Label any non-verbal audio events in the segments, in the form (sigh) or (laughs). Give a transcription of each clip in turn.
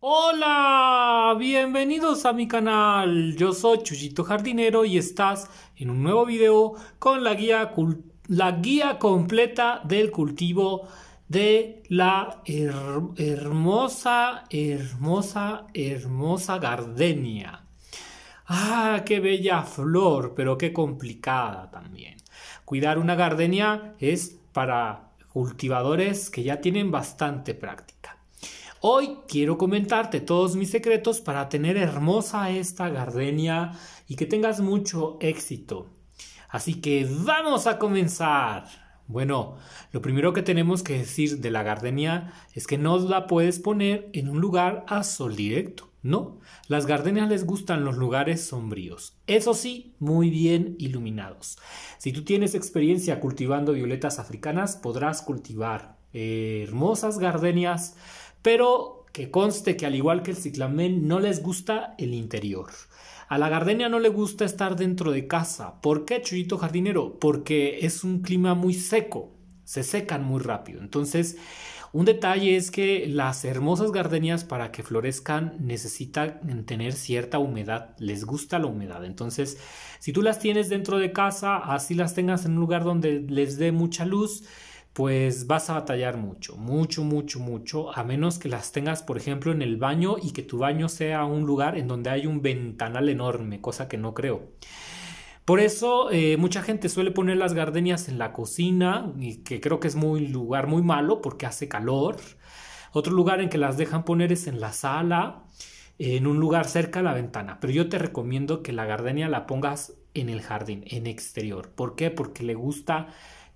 Hola, bienvenidos a mi canal. Yo soy Chuyito Jardinero y estás en un nuevo video con la guía, la guía completa del cultivo de la hermosa, hermosa, hermosa gardenia. Ah, qué bella flor, pero qué complicada también. Cuidar una gardenia es para cultivadores que ya tienen bastante práctica. Hoy quiero comentarte todos mis secretos para tener hermosa esta gardenia y que tengas mucho éxito. Así que vamos a comenzar. Bueno, lo primero que tenemos que decir de la gardenia es que no la puedes poner en un lugar a sol directo, ¿no? Las gardenias les gustan los lugares sombríos, eso sí, muy bien iluminados. Si tú tienes experiencia cultivando violetas africanas, podrás cultivar eh, hermosas gardenias pero que conste que al igual que el ciclamen no les gusta el interior. A la gardenia no le gusta estar dentro de casa. ¿Por qué, Chuyito Jardinero? Porque es un clima muy seco. Se secan muy rápido. Entonces, un detalle es que las hermosas gardenias para que florezcan necesitan tener cierta humedad, les gusta la humedad. Entonces, si tú las tienes dentro de casa, así las tengas en un lugar donde les dé mucha luz, pues vas a batallar mucho, mucho, mucho, mucho, a menos que las tengas, por ejemplo, en el baño y que tu baño sea un lugar en donde hay un ventanal enorme, cosa que no creo. Por eso eh, mucha gente suele poner las gardenias en la cocina, y que creo que es un lugar muy malo porque hace calor. Otro lugar en que las dejan poner es en la sala, en un lugar cerca de la ventana. Pero yo te recomiendo que la gardenia la pongas en el jardín, en exterior. ¿Por qué? Porque le gusta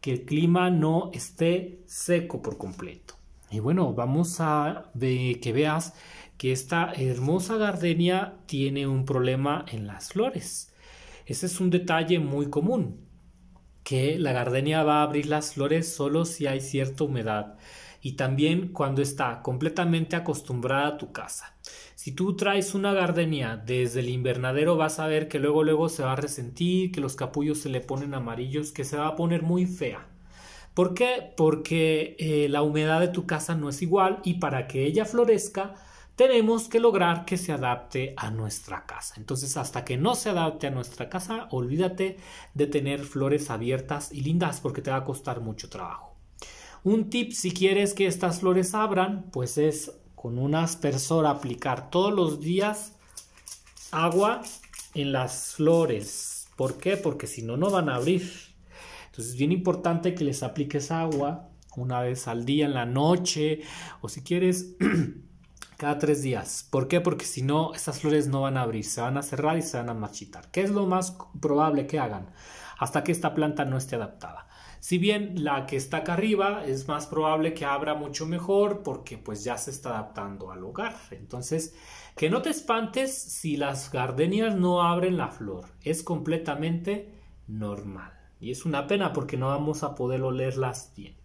que el clima no esté seco por completo. Y bueno, vamos a ver que veas que esta hermosa gardenia tiene un problema en las flores. Ese es un detalle muy común, que la gardenia va a abrir las flores solo si hay cierta humedad y también cuando está completamente acostumbrada a tu casa. Si tú traes una gardenia desde el invernadero vas a ver que luego luego se va a resentir, que los capullos se le ponen amarillos, que se va a poner muy fea. ¿Por qué? Porque eh, la humedad de tu casa no es igual y para que ella florezca tenemos que lograr que se adapte a nuestra casa. Entonces, hasta que no se adapte a nuestra casa, olvídate de tener flores abiertas y lindas porque te va a costar mucho trabajo. Un tip si quieres que estas flores abran, pues es con una aspersor aplicar todos los días agua en las flores. ¿Por qué? Porque si no, no van a abrir. Entonces es bien importante que les apliques agua una vez al día, en la noche, o si quieres, (clears throat) cada tres días. ¿Por qué? Porque si no, estas flores no van a abrir, se van a cerrar y se van a machitar, ¿Qué es lo más probable que hagan? Hasta que esta planta no esté adaptada. Si bien la que está acá arriba es más probable que abra mucho mejor porque pues ya se está adaptando al hogar. Entonces, que no te espantes si las gardenias no abren la flor. Es completamente normal. Y es una pena porque no vamos a poder olerlas bien.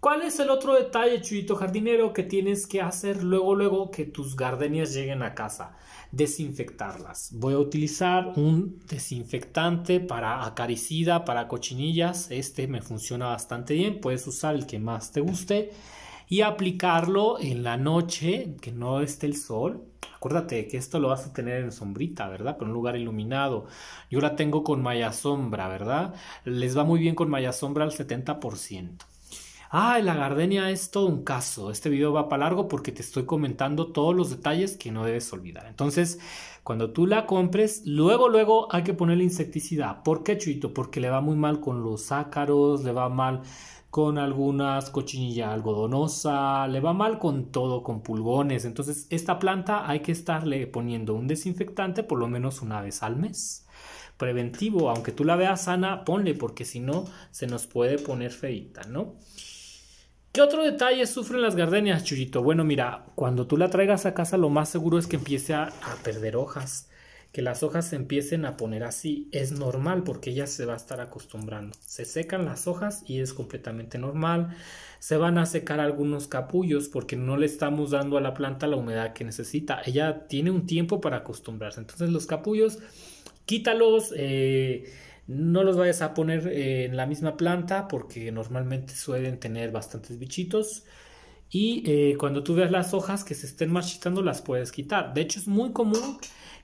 ¿Cuál es el otro detalle, Chuyito Jardinero, que tienes que hacer luego, luego que tus gardenias lleguen a casa? Desinfectarlas. Voy a utilizar un desinfectante para acaricida, para cochinillas. Este me funciona bastante bien. Puedes usar el que más te guste. Y aplicarlo en la noche, que no esté el sol. Acuérdate que esto lo vas a tener en sombrita, ¿verdad? Con un lugar iluminado. Yo la tengo con malla sombra, ¿verdad? Les va muy bien con malla sombra al 70%. Ah, la gardenia es todo un caso. Este video va para largo porque te estoy comentando todos los detalles que no debes olvidar. Entonces, cuando tú la compres, luego, luego hay que ponerle insecticida. ¿Por qué, Chuito? Porque le va muy mal con los ácaros, le va mal con algunas cochinillas algodonosa, le va mal con todo, con pulgones. Entonces, esta planta hay que estarle poniendo un desinfectante por lo menos una vez al mes. Preventivo, aunque tú la veas sana, ponle, porque si no, se nos puede poner feita, ¿no? ¿Qué otro detalle sufren las gardenias, Chuyito? Bueno, mira, cuando tú la traigas a casa, lo más seguro es que empiece a, perder hojas, que las hojas se empiecen a poner así. Es normal porque ella se va a estar acostumbrando. Se secan las hojas y es completamente normal. Se van a secar algunos capullos porque no le estamos dando a la planta la humedad que necesita. Ella tiene un tiempo para acostumbrarse. Entonces los capullos, quítalos. Eh, no los vayas a poner eh, en la misma planta porque normalmente suelen tener bastantes bichitos. Y eh, cuando tú veas las hojas que se estén marchitando, las puedes quitar. De hecho, es muy común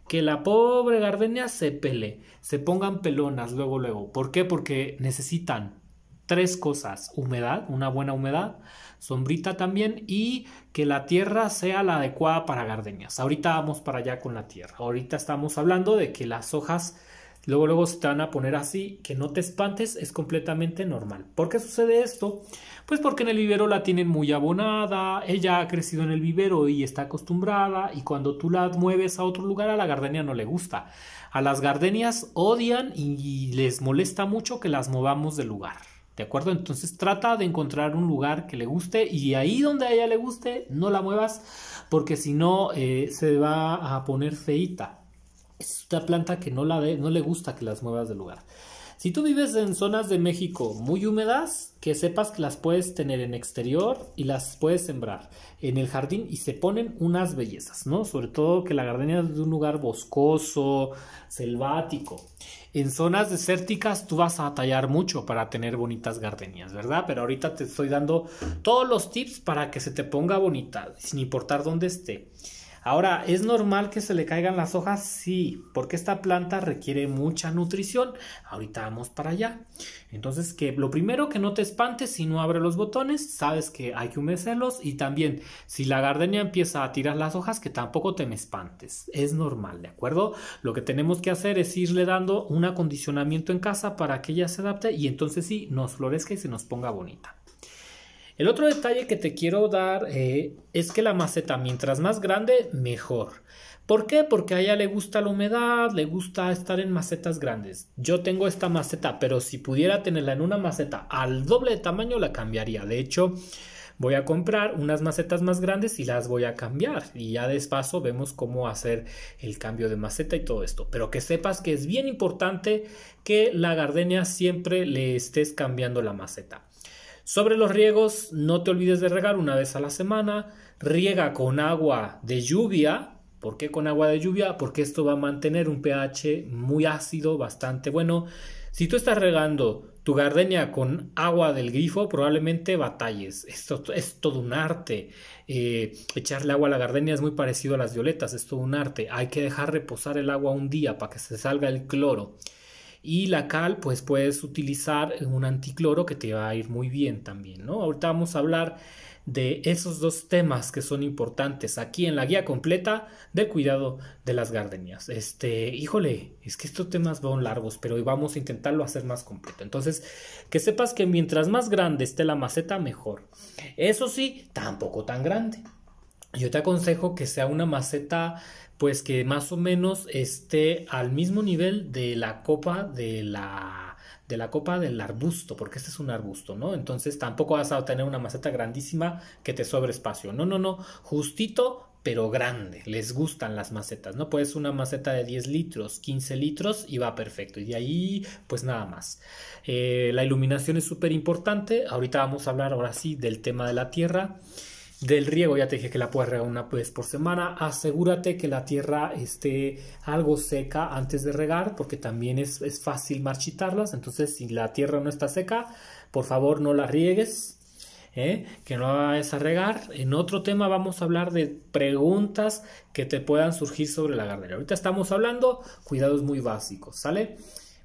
que la pobre gardenia se pele, se pongan pelonas luego, luego. ¿Por qué? Porque necesitan tres cosas. Humedad, una buena humedad, sombrita también y que la tierra sea la adecuada para gardenias. Ahorita vamos para allá con la tierra. Ahorita estamos hablando de que las hojas luego luego se te van a poner así, que no te espantes, es completamente normal. ¿Por qué sucede esto? Pues porque en el vivero la tienen muy abonada, ella ha crecido en el vivero y está acostumbrada y cuando tú la mueves a otro lugar a la gardenia no le gusta. A las gardenias odian y les molesta mucho que las movamos del lugar. ¿De acuerdo? Entonces trata de encontrar un lugar que le guste y ahí donde a ella le guste no la muevas porque si no eh, se va a poner feita es una planta que no, la ve, no le gusta que las muevas de lugar. Si tú vives en zonas de México muy húmedas, que sepas que las puedes tener en exterior y las puedes sembrar en el jardín y se ponen unas bellezas, ¿no? Sobre todo que la gardenia es de un lugar boscoso, selvático. En zonas desérticas tú vas a tallar mucho para tener bonitas gardenias, ¿verdad? Pero ahorita te estoy dando todos los tips para que se te ponga bonita, sin importar dónde esté. Ahora, ¿es normal que se le caigan las hojas? Sí, porque esta planta requiere mucha nutrición. Ahorita vamos para allá. Entonces, que lo primero que no te espantes si no abre los botones, sabes que hay que humedecerlos y también si la gardenia empieza a tirar las hojas, que tampoco te me espantes. Es normal, ¿de acuerdo? Lo que tenemos que hacer es irle dando un acondicionamiento en casa para que ella se adapte y entonces sí, nos florezca y se nos ponga bonita. El otro detalle que te quiero dar eh, es que la maceta, mientras más grande, mejor. ¿Por qué? Porque a ella le gusta la humedad, le gusta estar en macetas grandes. Yo tengo esta maceta, pero si pudiera tenerla en una maceta al doble de tamaño, la cambiaría. De hecho, voy a comprar unas macetas más grandes y las voy a cambiar. Y ya despacio vemos cómo hacer el cambio de maceta y todo esto. Pero que sepas que es bien importante que la gardenia siempre le estés cambiando la maceta. Sobre los riegos, no te olvides de regar una vez a la semana. Riega con agua de lluvia. ¿Por qué con agua de lluvia? Porque esto va a mantener un pH muy ácido, bastante bueno. Si tú estás regando tu gardenia con agua del grifo, probablemente batalles. Esto es todo un arte. Eh, echarle agua a la gardenia es muy parecido a las violetas, es todo un arte. Hay que dejar reposar el agua un día para que se salga el cloro. Y la cal, pues puedes utilizar un anticloro que te va a ir muy bien también, ¿no? Ahorita vamos a hablar de esos dos temas que son importantes aquí en la guía completa del cuidado de las gardenias. Este, híjole, es que estos temas van largos, pero hoy vamos a intentarlo hacer más completo. Entonces, que sepas que mientras más grande esté la maceta, mejor. Eso sí, tampoco tan grande. Yo te aconsejo que sea una maceta pues que más o menos esté al mismo nivel de la copa de la, de la copa del arbusto, porque este es un arbusto, ¿no? Entonces tampoco vas a tener una maceta grandísima que te sobre espacio. No, no, no, justito pero grande, les gustan las macetas, ¿no? Puedes una maceta de 10 litros, 15 litros y va perfecto. Y de ahí, pues nada más. Eh, la iluminación es súper importante. Ahorita vamos a hablar ahora sí del tema de la tierra del riego. Ya te dije que la puedes regar una vez por semana. Asegúrate que la tierra esté algo seca antes de regar porque también es, fácil marchitarlas. Entonces, si la tierra no está seca, por favor no la riegues. ¿eh? que no la vayas a regar. En otro tema vamos a hablar de preguntas que te puedan surgir sobre la gardera, Ahorita estamos hablando cuidados muy básicos, ¿sale?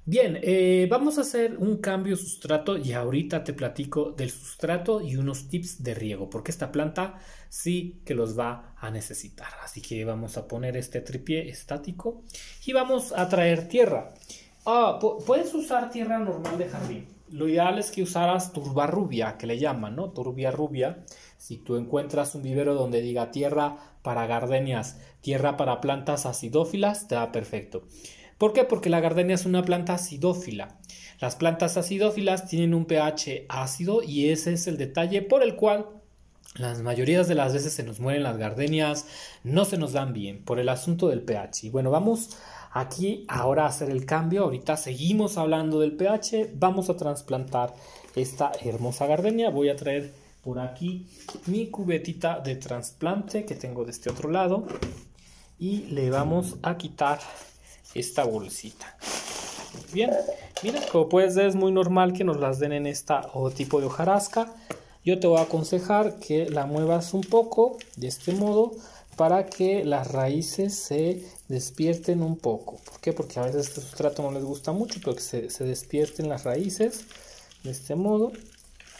Bien, eh, vamos a hacer un cambio sustrato y ahorita te platico del sustrato y unos tips de riego, porque esta planta sí que los va a necesitar. Así que vamos a poner este tripié estático y vamos a traer tierra. Ah, puedes usar tierra normal de jardín. Lo ideal es que usaras turba rubia, que le llaman, ¿no? Turbia rubia. Si tú encuentras un vivero donde diga tierra para gardenias, tierra para plantas acidófilas, te da perfecto. ¿Por qué? Porque la gardenia es una planta acidófila. Las plantas acidófilas tienen un pH ácido y ese es el detalle por el cual las mayorías de las veces se nos mueren las gardenias, no se nos dan bien por el asunto del pH. Y bueno, vamos aquí ahora a hacer el cambio. Ahorita seguimos hablando del pH. Vamos a trasplantar esta hermosa gardenia. Voy a traer por aquí mi cubetita de trasplante que tengo de este otro lado. Y le vamos a quitar esta bolsita. Bien, miren, como puedes ver es muy normal que nos las den en este o tipo de hojarasca. Yo te voy a aconsejar que la muevas un poco de este modo para que las raíces se despierten un poco. ¿Por qué? Porque a veces este sustrato no les gusta mucho, pero que se, despierten las raíces de este modo.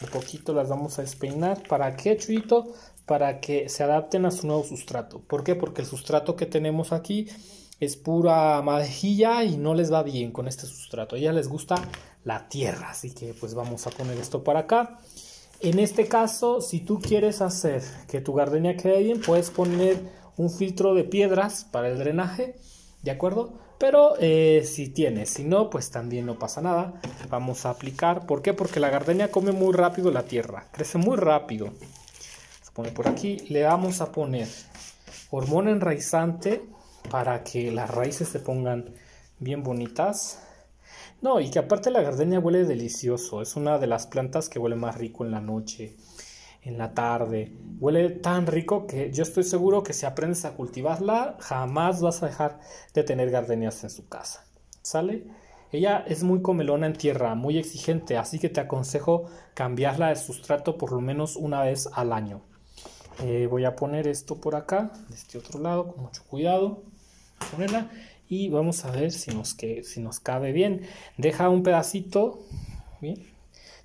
Un poquito las vamos a despeinar. ¿Para qué, chuito Para que se adapten a su nuevo sustrato. ¿Por qué? Porque el sustrato que tenemos aquí es pura madejilla y no les va bien con este sustrato. A les gusta la tierra, así que pues vamos a poner esto para acá. En este caso, si tú quieres hacer que tu gardenia quede bien, puedes poner un filtro de piedras para el drenaje, ¿de acuerdo? Pero eh, si tienes, si no, pues también no pasa nada. Vamos a aplicar. ¿Por qué? Porque la gardenia come muy rápido la tierra, crece muy rápido. Se pone por aquí, le vamos a poner hormona enraizante para que las raíces se pongan bien bonitas. No, y que aparte la gardenia huele delicioso, es una de las plantas que huele más rico en la noche, en la tarde. Huele tan rico que yo estoy seguro que si aprendes a cultivarla, jamás vas a dejar de tener gardenias en su casa. ¿Sale? Ella es muy comelona en tierra, muy exigente, así que te aconsejo cambiarla de sustrato por lo menos una vez al año. Eh, voy a poner esto por acá, de este otro lado, con mucho cuidado y vamos a ver si nos, que, si nos cabe bien. Deja un pedacito,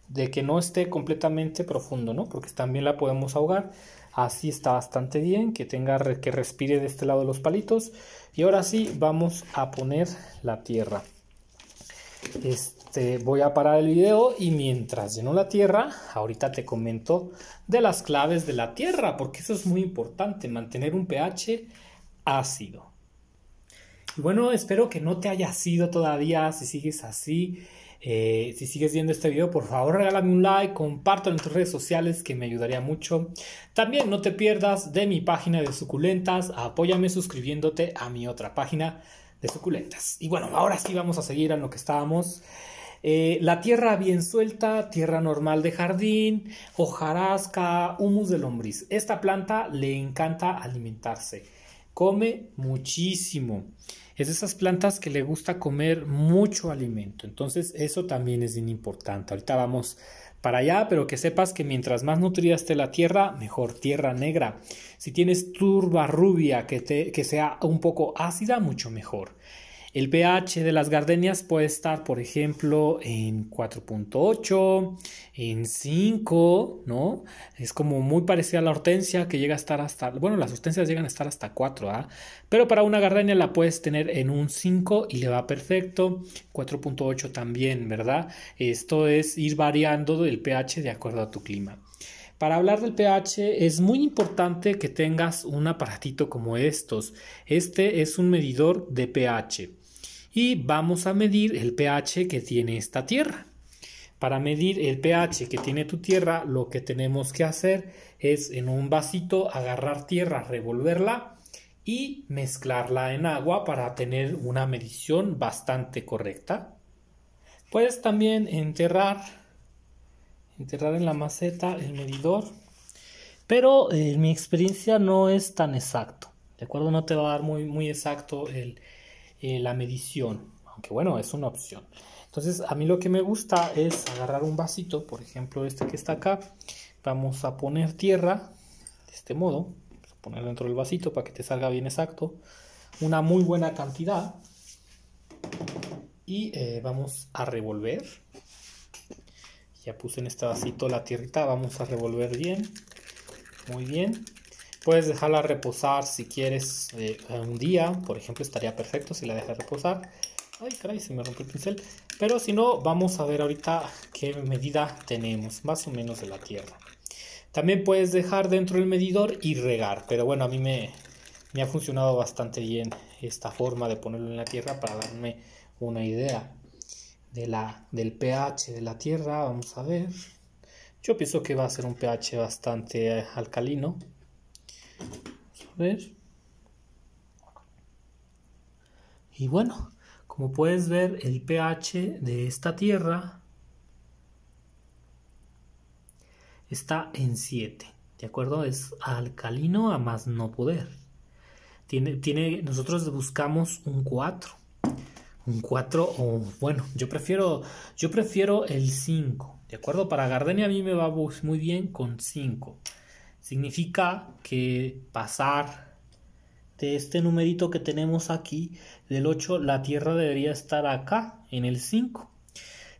De que no esté completamente profundo, ¿no? Porque también la podemos ahogar. Así está bastante bien, que tenga que respire de este lado los palitos. Y ahora sí, vamos a poner la tierra. Este, voy a parar el video y mientras lleno la tierra, ahorita te comento de las claves de la tierra, porque eso es muy importante, mantener un pH ácido. Bueno, espero que no te haya sido todavía, si sigues así, eh, si sigues viendo este video, por favor regálame un like, compártelo en tus redes sociales que me ayudaría mucho. También no te pierdas de mi página de suculentas, apóyame suscribiéndote a mi otra página de suculentas. Y bueno, ahora sí vamos a seguir en lo que estábamos. Eh, la tierra bien suelta, tierra normal de jardín, hojarasca, humus de lombriz. Esta planta le encanta alimentarse come muchísimo. Es de esas plantas que le gusta comer mucho alimento. Entonces eso también es bien importante. Ahorita vamos para allá, pero que sepas que mientras más nutrida esté la tierra, mejor tierra negra. Si tienes turba rubia que, te, que sea un poco ácida, mucho mejor. El pH de las gardenias puede estar, por ejemplo, en 4.8, en 5, ¿no? Es como muy parecida a la hortensia que llega a estar hasta, bueno, las hortensias llegan a estar hasta 4, ¿ah? Pero para una gardenia la puedes tener en un 5 y le va perfecto, 4.8 también, ¿verdad? Esto es ir variando el pH de acuerdo a tu clima. Para hablar del pH es muy importante que tengas un aparatito como estos. Este es un medidor de pH y vamos a medir el pH que tiene esta tierra. Para medir el pH que tiene tu tierra, lo que tenemos que hacer es en un vasito agarrar tierra, revolverla y mezclarla en agua para tener una medición bastante correcta. Puedes también enterrar, enterrar en la maceta el medidor, pero eh, en mi experiencia no es tan exacto. ¿De acuerdo? No te va a dar muy, muy exacto el, eh, la medición, aunque bueno, es una opción. Entonces, a mí lo que me gusta es agarrar un vasito, por ejemplo, este que está acá. Vamos a poner tierra de este modo, poner dentro del vasito para que te salga bien exacto. Una muy buena cantidad. Y eh, vamos a revolver. Ya puse en este vasito la tierrita, vamos a revolver bien. Muy bien. Puedes dejarla reposar si quieres eh, un día, por ejemplo, estaría perfecto si la dejas reposar. Ay, caray, se me rompió el pincel. Pero si no, vamos a ver ahorita qué medida tenemos, más o menos de la tierra. También puedes dejar dentro del medidor y regar, pero bueno, a mí me, ha funcionado bastante bien esta forma de ponerlo en la tierra para darme una idea de la, del pH de la tierra. Vamos a ver. Yo pienso que va a ser un pH bastante eh, alcalino. A ver. Y bueno, como puedes ver, el pH de esta tierra está en 7. ¿De acuerdo? Es alcalino a más no poder. Tiene, tiene, nosotros buscamos un 4. Un 4 o bueno, yo prefiero, yo prefiero el 5. ¿De acuerdo? Para Gardenia a mí me va muy bien con 5. Significa que pasar de este numerito que tenemos aquí, del 8, la Tierra debería estar acá, en el 5.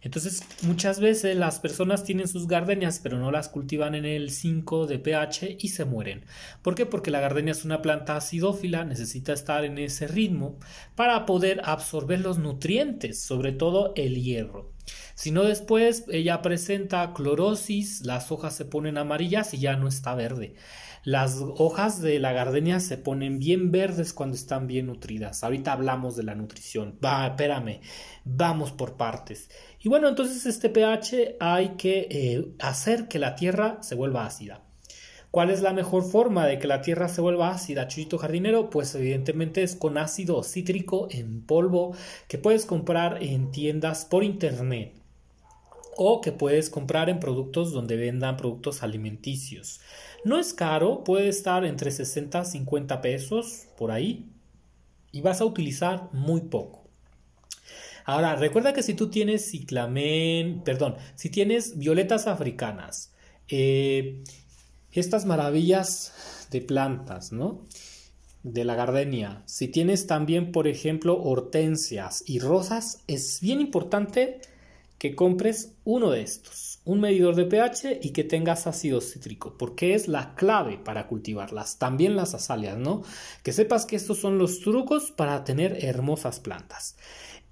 Entonces, muchas veces las personas tienen sus gardenias, pero no las cultivan en el 5 de pH y se mueren. ¿Por qué? Porque la gardenia es una planta acidófila, necesita estar en ese ritmo para poder absorber los nutrientes, sobre todo el hierro sino después ella presenta clorosis, las hojas se ponen amarillas y ya no está verde. Las hojas de la gardenia se ponen bien verdes cuando están bien nutridas. Ahorita hablamos de la nutrición. Va, espérame, vamos por partes. Y bueno, entonces este pH hay que eh, hacer que la tierra se vuelva ácida. ¿Cuál es la mejor forma de que la tierra se vuelva ácida, chuchito jardinero? Pues evidentemente es con ácido cítrico en polvo que puedes comprar en tiendas por internet o que puedes comprar en productos donde vendan productos alimenticios. No es caro, puede estar entre 60 y 50 pesos por ahí y vas a utilizar muy poco. Ahora, recuerda que si tú tienes ciclamen, perdón, si tienes violetas africanas, eh, estas maravillas de plantas, ¿no? De la gardenia. Si tienes también, por ejemplo, hortensias y rosas, es bien importante que compres uno de estos, un medidor de pH y que tengas ácido cítrico, porque es la clave para cultivarlas. También las azaleas, ¿no? Que sepas que estos son los trucos para tener hermosas plantas.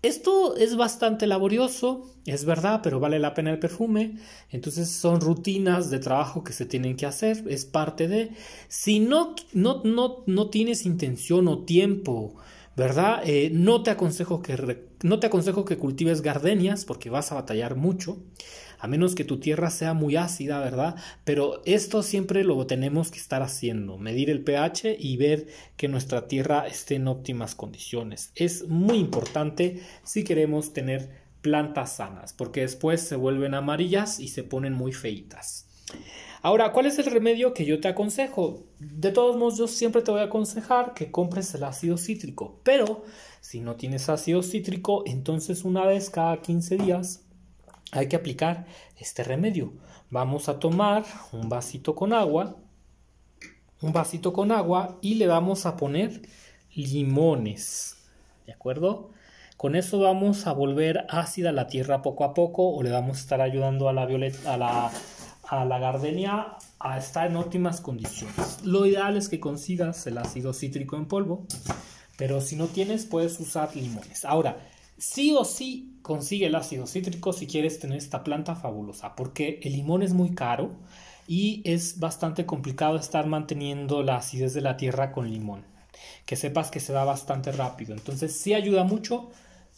Esto es bastante laborioso, es verdad, pero vale la pena el perfume. Entonces son rutinas de trabajo que se tienen que hacer, es parte de... Si no, no, no, tienes intención o tiempo, ¿verdad? Eh, no, te aconsejo que, no te aconsejo que cultives gardenias porque vas a batallar mucho a menos que tu tierra sea muy ácida, ¿verdad? Pero esto siempre lo tenemos que estar haciendo, medir el pH y ver que nuestra tierra esté en óptimas condiciones. Es muy importante si queremos tener plantas sanas, porque después se vuelven amarillas y se ponen muy feitas. Ahora, ¿cuál es el remedio que yo te aconsejo? De todos modos, yo siempre te voy a aconsejar que compres el ácido cítrico, pero si no tienes ácido cítrico, entonces una vez cada 15 días hay que aplicar este remedio. Vamos a tomar un vasito con agua, un vasito con agua y le vamos a poner limones, ¿de acuerdo? Con eso vamos a volver ácida la tierra poco a poco o le vamos a estar ayudando a la violeta, a la, gardenia a estar en óptimas condiciones. Lo ideal es que consigas el ácido cítrico en polvo, pero si no tienes puedes usar limones. Ahora, Sí o sí consigue el ácido cítrico si quieres tener esta planta fabulosa, porque el limón es muy caro y es bastante complicado estar manteniendo la acidez de la tierra con limón. Que sepas que se da bastante rápido. Entonces sí ayuda mucho,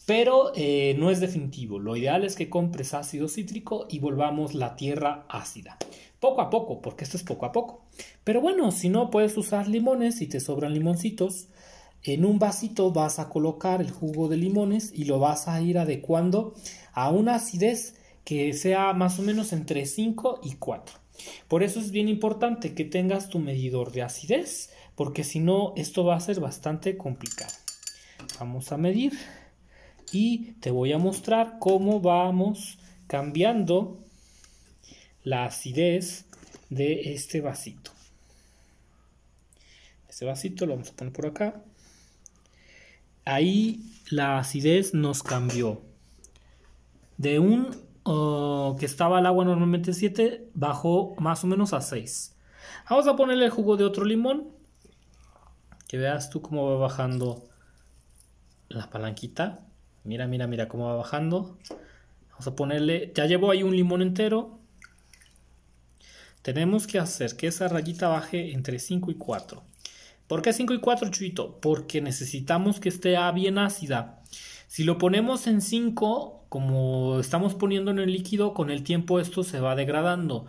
pero eh, no es definitivo. Lo ideal es que compres ácido cítrico y volvamos la tierra ácida. Poco a poco, porque esto es poco a poco. Pero bueno, si no, puedes usar limones, y te sobran limoncitos. En un vasito vas a colocar el jugo de limones y lo vas a ir adecuando a una acidez que sea más o menos entre 5 y 4. Por eso es bien importante que tengas tu medidor de acidez, porque si no, esto va a ser bastante complicado. Vamos a medir y te voy a mostrar cómo vamos cambiando la acidez de este vasito. Este vasito lo vamos a poner por acá ahí la acidez nos cambió. De un que estaba el agua normalmente 7, bajó más o menos a 6. Vamos a ponerle el jugo de otro limón. Que veas tú cómo va bajando la palanquita. Mira, mira, mira cómo va bajando. Vamos a ponerle, ya llevo ahí un limón entero. Tenemos que hacer que esa rayita baje entre 5 y 4. ¿Por qué 5 y 4, Chuito? Porque necesitamos que esté bien ácida. Si lo ponemos en 5, como estamos poniendo en el líquido, con el tiempo esto se va degradando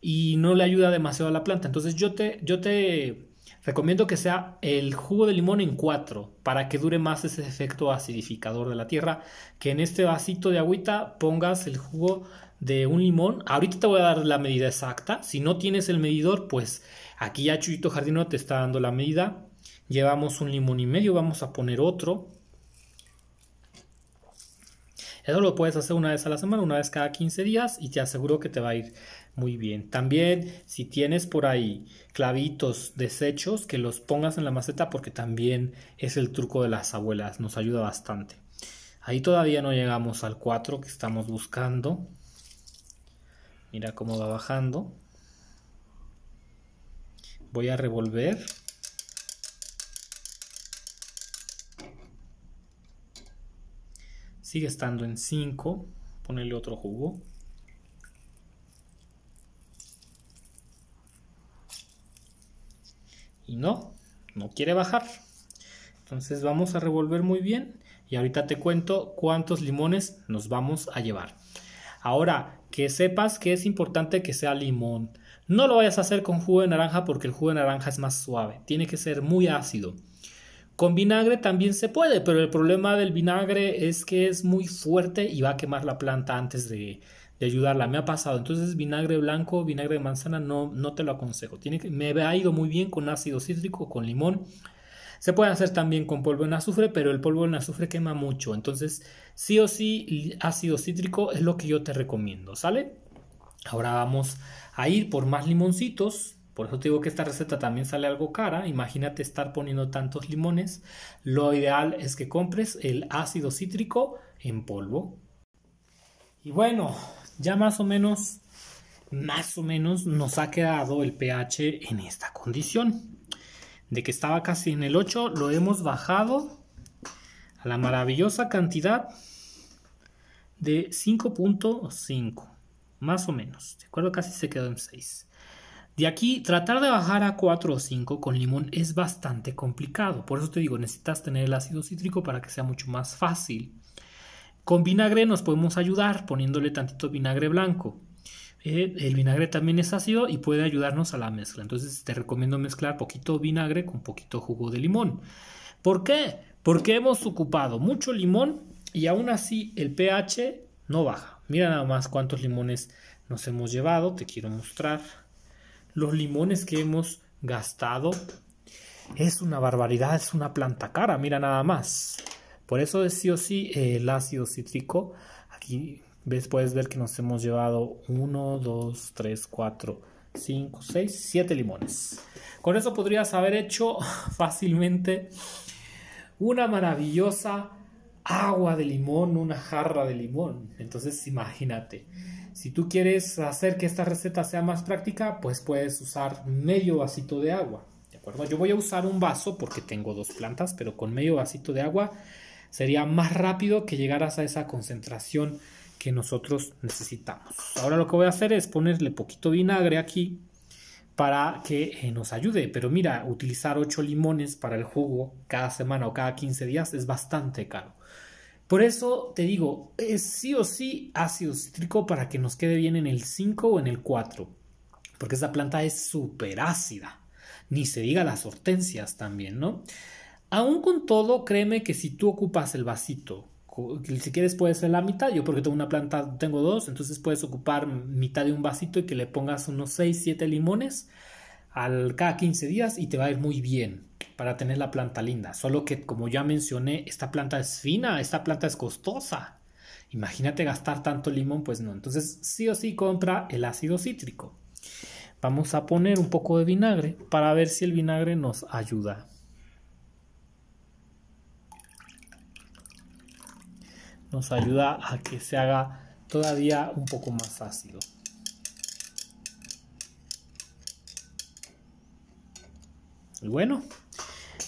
y no le ayuda demasiado a la planta. Entonces yo te, yo te recomiendo que sea el jugo de limón en 4 para que dure más ese efecto acidificador de la tierra. Que en este vasito de agüita pongas el jugo de un limón. Ahorita te voy a dar la medida exacta. Si no tienes el medidor, pues Aquí ya Chuyito Jardino te está dando la medida. Llevamos un limón y medio, vamos a poner otro. Eso lo puedes hacer una vez a la semana, una vez cada 15 días y te aseguro que te va a ir muy bien. También si tienes por ahí clavitos desechos, que los pongas en la maceta porque también es el truco de las abuelas, nos ayuda bastante. Ahí todavía no llegamos al 4 que estamos buscando. Mira cómo va bajando voy a revolver sigue estando en 5 ponerle otro jugo y no no quiere bajar entonces vamos a revolver muy bien y ahorita te cuento cuántos limones nos vamos a llevar Ahora, que sepas que es importante que sea limón. No lo vayas a hacer con jugo de naranja porque el jugo de naranja es más suave, tiene que ser muy ácido. Con vinagre también se puede, pero el problema del vinagre es que es muy fuerte y va a quemar la planta antes de, ayudarla. Me ha pasado. Entonces, vinagre blanco, vinagre de manzana, no, no te lo aconsejo. Tiene me ha ido muy bien con ácido cítrico, con limón se puede hacer también con polvo en azufre, pero el polvo en azufre quema mucho. Entonces, sí o sí, ácido cítrico es lo que yo te recomiendo, ¿sale? Ahora vamos a ir por más limoncitos. Por eso te digo que esta receta también sale algo cara. Imagínate estar poniendo tantos limones. Lo ideal es que compres el ácido cítrico en polvo. Y bueno, ya más o menos, más o menos nos ha quedado el pH en esta condición de que estaba casi en el 8, lo hemos bajado a la maravillosa cantidad de 5.5, más o menos. De acuerdo, casi se quedó en 6. De aquí, tratar de bajar a 4 o 5 con limón es bastante complicado. Por eso te digo, necesitas tener el ácido cítrico para que sea mucho más fácil. Con vinagre nos podemos ayudar poniéndole tantito vinagre blanco. Eh, el vinagre también es ácido y puede ayudarnos a la mezcla. Entonces te recomiendo mezclar poquito vinagre con poquito jugo de limón. ¿Por qué? Porque hemos ocupado mucho limón y aún así el pH no baja. Mira nada más cuántos limones nos hemos llevado. Te quiero mostrar los limones que hemos gastado. Es una barbaridad, es una planta cara, mira nada más. Por eso es sí o sí el ácido cítrico. Aquí Puedes ver que nos hemos llevado 1, 2, 3, 4, 5, 6, 7 limones. Con eso podrías haber hecho (laughs) fácilmente una maravillosa agua de limón, una jarra de limón. Entonces imagínate, si tú quieres hacer que esta receta sea más práctica, pues puedes usar medio vasito de agua. ¿De acuerdo? Yo voy a usar un vaso porque tengo dos plantas, pero con medio vasito de agua sería más rápido que llegaras a esa concentración que nosotros necesitamos. Ahora lo que voy a hacer es ponerle poquito vinagre aquí para que eh, nos ayude. Pero mira, utilizar 8 limones para el jugo cada semana o cada 15 días es bastante caro. Por eso te digo, es sí o sí ácido cítrico para que nos quede bien en el 5 o en el 4. Porque esta planta es súper ácida. Ni se diga las hortensias también, ¿no? Aún con todo, créeme que si tú ocupas el vasito si quieres puedes ser la mitad, yo porque tengo una planta, tengo dos, entonces puedes ocupar mitad de un vasito y que le pongas unos 6, 7 limones al, cada 15 días y te va a ir muy bien para tener la planta linda. Solo que como ya mencioné, esta planta es fina, esta planta es costosa. Imagínate gastar tanto limón, pues no. Entonces sí o sí compra el ácido cítrico. Vamos a poner un poco de vinagre para ver si el vinagre nos ayuda. nos ayuda a que se haga todavía un poco más ácido. Y bueno,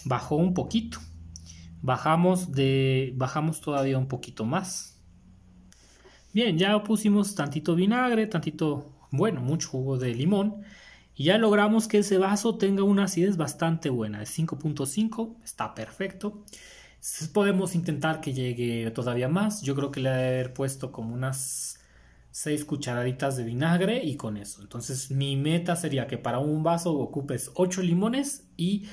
bajó un poquito. Bajamos de bajamos todavía un poquito más. Bien, ya pusimos tantito vinagre, tantito, bueno, mucho jugo de limón y ya logramos que ese vaso tenga una acidez bastante buena, de 5.5, está perfecto. Podemos intentar que llegue todavía más. Yo creo que le he puesto como unas 6 cucharaditas de vinagre y con eso. Entonces mi meta sería que para un vaso ocupes 8 limones y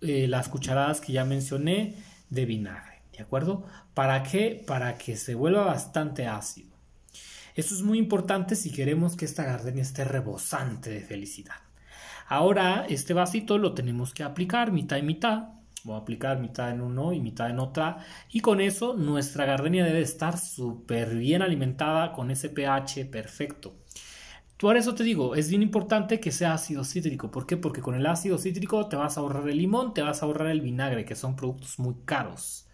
eh, las cucharadas que ya mencioné de vinagre. ¿De acuerdo? ¿Para qué? Para que se vuelva bastante ácido. Eso es muy importante si queremos que esta gardenia esté rebosante de felicidad. Ahora este vasito lo tenemos que aplicar mitad y mitad Voy a aplicar mitad en uno y mitad en otra. Y con eso nuestra gardenia debe estar súper bien alimentada con ese pH perfecto. Por eso te digo, es bien importante que sea ácido cítrico. ¿Por qué? Porque con el ácido cítrico te vas a ahorrar el limón, te vas a ahorrar el vinagre, que son productos muy caros.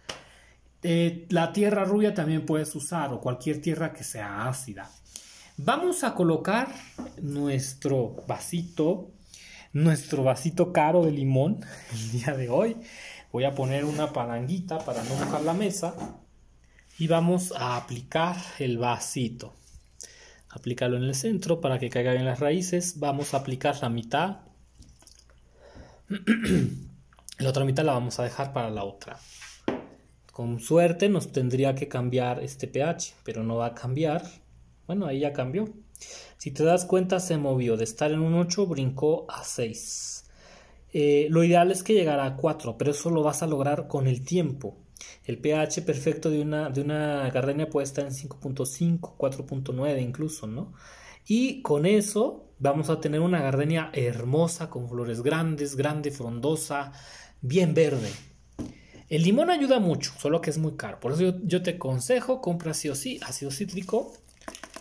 Eh, la tierra rubia también puedes usar o cualquier tierra que sea ácida. Vamos a colocar nuestro vasito nuestro vasito caro de limón (laughs) el día de hoy. Voy a poner una palanguita para no mojar la mesa y vamos a aplicar el vasito. Aplicarlo en el centro para que caiga bien las raíces. Vamos a aplicar la mitad. (clears throat) la otra mitad la vamos a dejar para la otra. Con suerte nos tendría que cambiar este pH, pero no va a cambiar. Bueno, ahí ya cambió. Si te das cuenta, se movió. De estar en un 8, brincó a 6. Eh, lo ideal es que llegara a 4, pero eso lo vas a lograr con el tiempo. El pH perfecto de una, de una gardenia puede estar en 5.5, 4.9 incluso, ¿no? Y con eso vamos a tener una gardenia hermosa, con flores grandes, grande, frondosa, bien verde. El limón ayuda mucho, solo que es muy caro. Por eso yo, te aconsejo, compra sí o sí ácido cítrico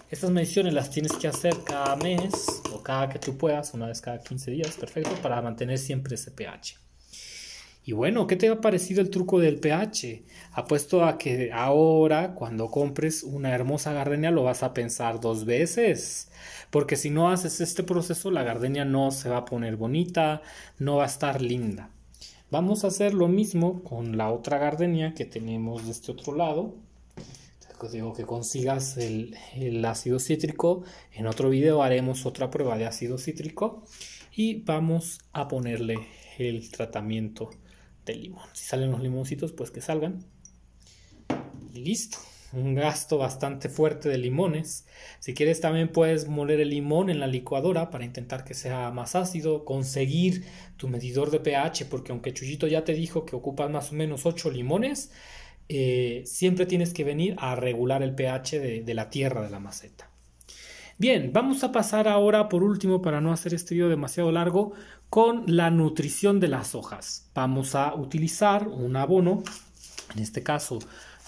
estas mediciones las tienes que hacer cada mes o cada que tú puedas, una vez cada 15 días, perfecto, para mantener siempre ese pH. Y bueno, ¿qué te ha parecido el truco del pH? Apuesto a que ahora cuando compres una hermosa gardenia lo vas a pensar dos veces, porque si no haces este proceso la gardenia no se va a poner bonita, no va a estar linda. Vamos a hacer lo mismo con la otra gardenia que tenemos de este otro lado digo, que consigas el, ácido cítrico. En otro video haremos otra prueba de ácido cítrico y vamos a ponerle el tratamiento del limón. Si salen los limoncitos, pues que salgan. listo. Un gasto bastante fuerte de limones. Si quieres también puedes moler el limón en la licuadora para intentar que sea más ácido, conseguir tu medidor de pH, porque aunque Chuyito ya te dijo que ocupas más o menos 8 limones, eh, siempre tienes que venir a regular el pH de, de la tierra de la maceta. Bien, vamos a pasar ahora, por último, para no hacer este video demasiado largo, con la nutrición de las hojas. Vamos a utilizar un abono, en este caso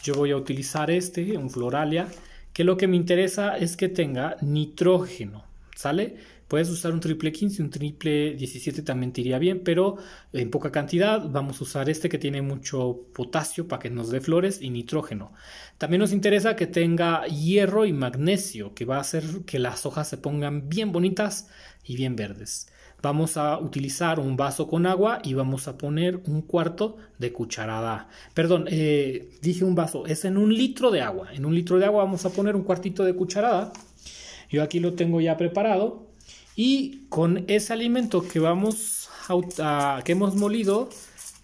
yo voy a utilizar este, un floralia, que lo que me interesa es que tenga nitrógeno, ¿sale? Puedes usar un triple 15, un triple 17 también te iría bien, pero en poca cantidad. Vamos a usar este que tiene mucho potasio para que nos dé flores y nitrógeno. También nos interesa que tenga hierro y magnesio, que va a hacer que las hojas se pongan bien bonitas y bien verdes. Vamos a utilizar un vaso con agua y vamos a poner un cuarto de cucharada. Perdón, eh, dije un vaso, es en un litro de agua. En un litro de agua vamos a poner un cuartito de cucharada. Yo aquí lo tengo ya preparado. Y con ese alimento que vamos que hemos molido,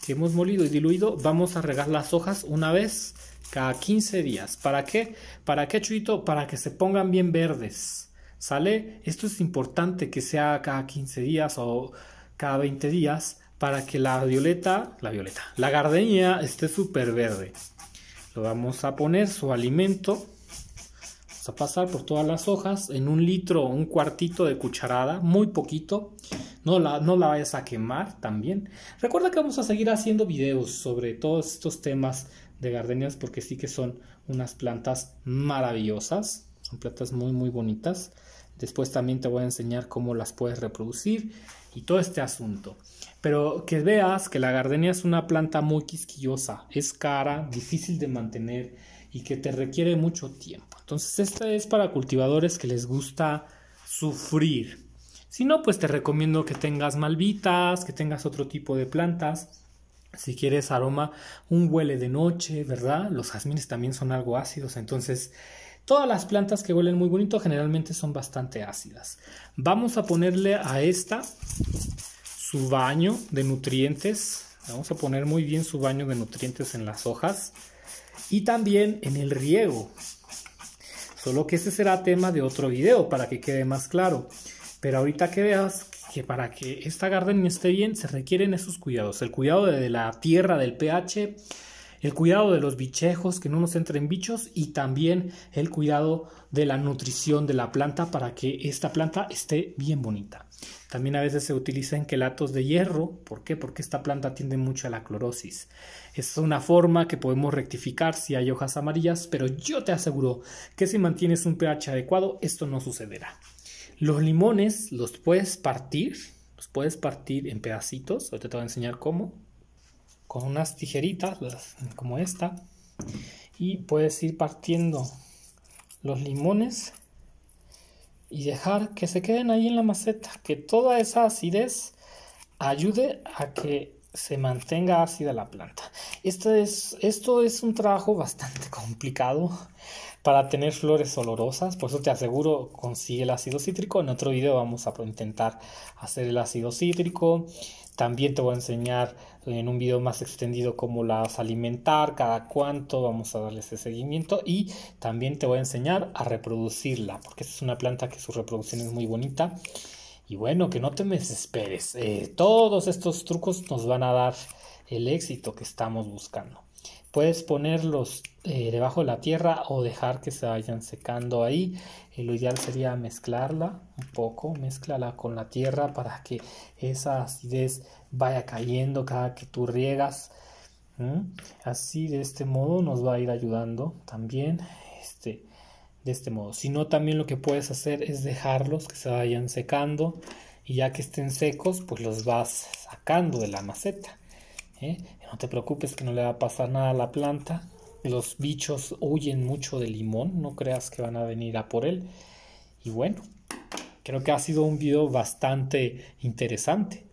que hemos molido y diluido, vamos a regar las hojas una vez cada 15 días. ¿Para qué? ¿Para qué, Chuito? Para que se pongan bien verdes. ¿Sale? Esto es importante que sea cada 15 días o cada 20 días para que la violeta, la violeta, la gardenia esté súper verde. Lo vamos a poner su alimento a pasar por todas las hojas en un litro, un cuartito de cucharada, muy poquito. No la, no la vayas a quemar también. Recuerda que vamos a seguir haciendo videos sobre todos estos temas de gardenias porque sí que son unas plantas maravillosas. Son plantas muy, muy bonitas. Después también te voy a enseñar cómo las puedes reproducir y todo este asunto. Pero que veas que la gardenia es una planta muy quisquillosa, es cara, difícil de mantener y que te requiere mucho tiempo. Entonces, esta es para cultivadores que les gusta sufrir. Si no, pues te recomiendo que tengas malvitas, que tengas otro tipo de plantas. Si quieres aroma, un huele de noche, ¿verdad? Los jazmines también son algo ácidos, entonces todas las plantas que huelen muy bonito generalmente son bastante ácidas. Vamos a ponerle a esta su baño de nutrientes Vamos a poner muy bien su baño de nutrientes en las hojas y también en el riego. Solo que ese será tema de otro video para que quede más claro. Pero ahorita que veas que para que esta garden esté bien se requieren esos cuidados. El cuidado de la tierra, del pH, el cuidado de los bichejos, que no nos entren bichos, y también el cuidado de la nutrición de la planta para que esta planta esté bien bonita. También a veces se utilizan quelatos de hierro. ¿Por qué? Porque esta planta tiende mucho a la clorosis. Es una forma que podemos rectificar si hay hojas amarillas, pero yo te aseguro que si mantienes un pH adecuado, esto no sucederá. Los limones los puedes partir, los puedes partir en pedacitos. Ahorita te voy a enseñar cómo con unas tijeritas como esta y puedes ir partiendo los limones y dejar que se queden ahí en la maceta, que toda esa acidez ayude a que se mantenga ácida la planta. Esto es, esto es un trabajo bastante (laughs) complicado para tener flores olorosas, por eso te aseguro consigue el ácido cítrico. En otro video vamos a intentar hacer el ácido cítrico, también te voy a enseñar en un video más extendido cómo las alimentar, cada cuánto, vamos a darle ese seguimiento y también te voy a enseñar a reproducirla, porque es una planta que su reproducción es muy bonita. Y bueno, que no te desesperes, eh, todos estos trucos nos van a dar el éxito que estamos buscando. Puedes ponerlos eh, debajo de la tierra o dejar que se vayan secando ahí. Eh, lo ideal sería mezclarla un poco, mezclala con la tierra para que esa acidez vaya cayendo cada que tú riegas. Así de este modo nos va a ir ayudando también. Este, de este modo. Si no, también lo que puedes hacer es dejarlos que se vayan secando y ya que estén secos, pues los vas sacando de la maceta. ¿eh? no te preocupes que no le va a pasar nada a la planta. Los bichos huyen mucho del limón, no creas que van a venir a por él. Y bueno, creo que ha sido un video bastante interesante.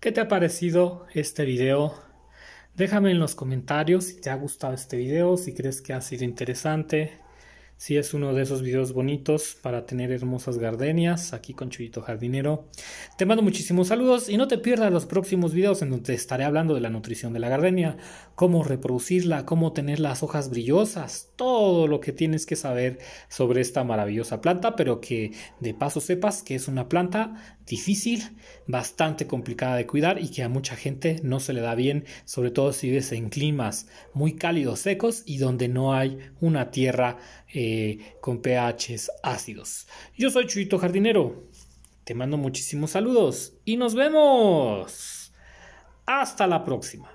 ¿Qué te ha parecido este video? Déjame en los comentarios si te ha gustado este video, si crees que ha sido interesante, si es uno de esos videos bonitos para tener hermosas gardenias, aquí con Chuyito Jardinero. Te mando muchísimos saludos y no te pierdas los próximos videos en donde estaré hablando de la nutrición de la gardenia, cómo reproducirla, cómo tener las hojas brillosas, todo lo que tienes que saber sobre esta maravillosa planta, pero que de paso sepas que es una planta difícil, bastante complicada de cuidar y que a mucha gente no se le da bien, sobre todo si vives en climas muy cálidos, secos y donde no hay una tierra... Eh, eh, con pHs ácidos. Yo soy Chuito Jardinero. Te mando muchísimos saludos y nos vemos. Hasta la próxima.